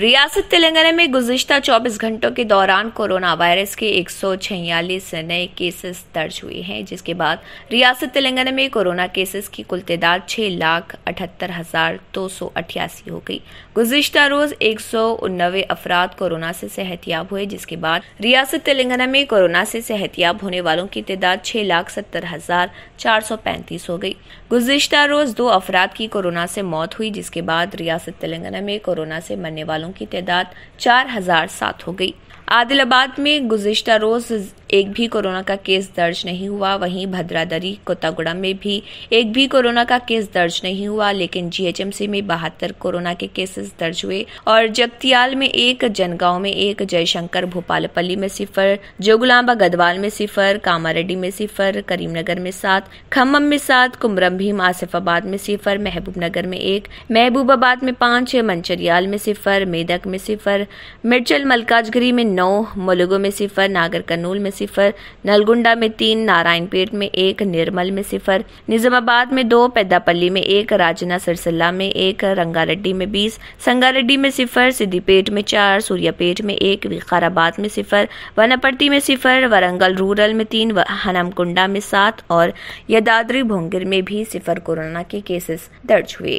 रियासत तेलंगाना में गुजशत 24 घंटों के दौरान कोरोना वायरस के एक नए केसेस दर्ज हुए हैं जिसके बाद रियासत तेलंगाना में कोरोना केसेस की कुल तादाद छह लाख अठहत्तर हजार दो सौ अठासी हो गई गुजशत रोज एक सौ उन्नवे अफराद कोरोना से सेहतियाब हुए जिसके बाद रियासत तेलंगाना में कोरोना से सेहतियाब होने वालों की तादाद छह लाख सत्तर हजार चार सौ पैंतीस हो गई गुजशत रोज दो अफराद की कोरोना से मौत हुई जिसके बाद रियासत तेलंगाना में कोरोना से मरने वालों वालों की तादाद चार हजार सात हो गई आदिलाबाद में गुजशत रोज एक भी कोरोना का केस दर्ज नहीं हुआ वहीं भद्रादरी कोतागुड़ा में भी एक भी कोरोना का केस दर्ज नहीं हुआ लेकिन जीएचएमसी में बहत्तर कोरोना के केसेस दर्ज हुए और जगतियाल में एक जनगांव में एक जयशंकर भोपालपल्ली में सिफर जोगुलांबा गदवाल में सिफर कामारेड्डी में सिफर करीमनगर में सात खम्भम में सात कुमरम भीम आसिफाबाद में सिफर महबूबनगर में एक महबूबाबाद में पांच मंचरियाल में सिफर मेदक में सिफर मिर्चल मलकाजगिरी में नौ मुलुगो में सिफर नागर कन्नूल में सिफर नलगुंडा में तीन नारायणपेट में एक निर्मल में सिफर निजामाबाद में दो पैदापल्ली में एक राजना सरसल्ला में एक रंगारेड्डी में बीस संगारेड्डी में सिफर सिद्दीपेट में चार सूर्यापेट में एक विकाराबाद में सिफर वनापर्ति में सिफर वरंगल रूरल में तीन हनमकुंडा में सात और यदाद्री भोंगिर में भी सिफर कोरोना के केसेस दर्ज हुए